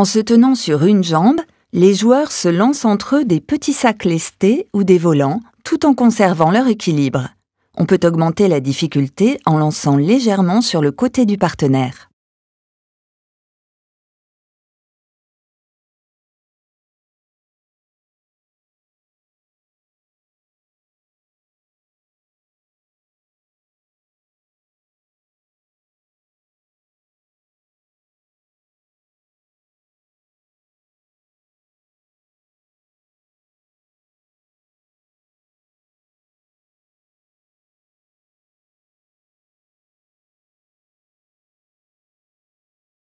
En se tenant sur une jambe, les joueurs se lancent entre eux des petits sacs lestés ou des volants tout en conservant leur équilibre. On peut augmenter la difficulté en lançant légèrement sur le côté du partenaire.